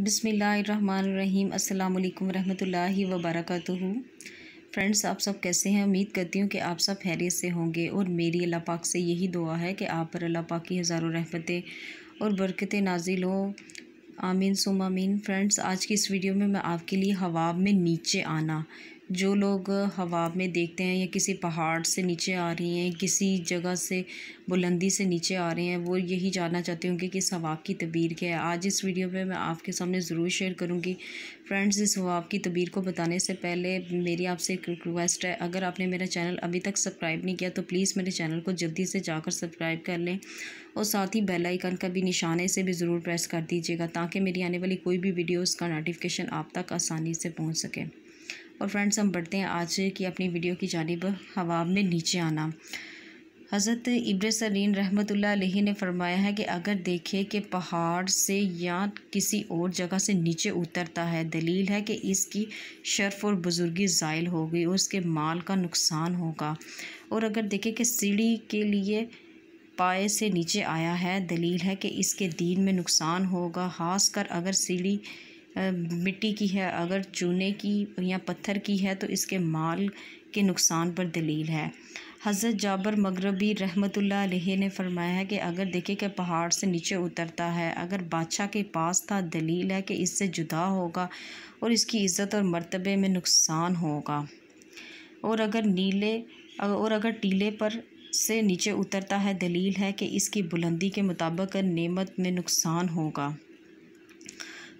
बिसमीम् अल्लाम रहमतुल्लाहि वबरक फ्रेंड्स आप सब कैसे हैं उम्मीद करती हूँ कि आप सब हैरियत से होंगे और मेरी अल्लाह पाक से यही दुआ है कि आप पर अल्लाह पाक की हज़ारों रहमतें और बरकतें नाजिल हों आमीन सुम आमीन फ्रेंड्स आज की इस वीडियो में मैं आपके लिए हवाब में नीचे आना जो लोग हवा में देखते हैं या किसी पहाड़ से नीचे आ रही हैं किसी जगह से बुलंदी से नीचे आ रहे हैं वो यही जानना चाहते होंगे कि इस हवा की तबीर क्या है आज इस वीडियो में मैं आपके सामने ज़रूर शेयर करूँगी फ्रेंड्स इस हवा की तबीर को बताने से पहले मेरी आपसे एक रिक्वेस्ट है अगर आपने मेरा चैनल अभी तक सब्सक्राइब नहीं किया तो प्लीज़ मेरे चैनल को जल्दी से जाकर सब्सक्राइब कर लें और साथ ही बेल आइकन का भी निशाने से भी ज़रूर प्रेस कर दीजिएगा ताकि मेरी आने वाली कोई भी वीडियोस का नोटिफिकेशन आप तक आसानी से पहुंच सके और फ्रेंड्स हम बढ़ते हैं आज की अपनी वीडियो की जानब हवा में नीचे आना हज़रत इब्र सरीन रहमतुल्लाह ने फरमाया है कि अगर देखे कि पहाड़ से या किसी और जगह से नीचे उतरता है दलील है कि इसकी शर्फ और बुज़ुर्गी ज़ायल होगी और उसके माल का नुकसान होगा और अगर देखे कि सीढ़ी के लिए पाए से नीचे आया है दलील है कि इसके दीन में नुकसान होगा खास कर अगर सीढ़ी मिट्टी की है अगर चूने की या पत्थर की है तो इसके माल के नुकसान पर दलील है हज़रत जाबर मगरबी रहमतुल्लाह ने फरमाया है कि अगर देखे कि पहाड़ से नीचे उतरता है अगर बादशाह के पास था दलील है कि इससे जुदा होगा और इसकी इज़्ज़त और मर्तबे में नुकसान होगा और अगर नीले और अगर टीले पर से नीचे उतरता है दलील है कि इसकी बुलंदी के मुताबिक नेमत में नुकसान होगा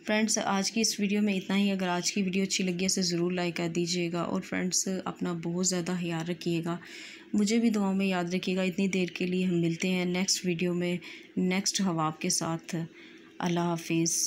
फ्रेंड्स आज की इस वीडियो में इतना ही अगर आज की वीडियो अच्छी लगी है तो ज़रूर लाइक कर दीजिएगा और फ्रेंड्स अपना बहुत ज़्यादा ख्याल रखिएगा मुझे भी दुआओं में याद रखिएगा इतनी देर के लिए हम मिलते हैं नेक्स्ट वीडियो में नेक्स्ट हवाब के साथ अल्लाह हाफिज़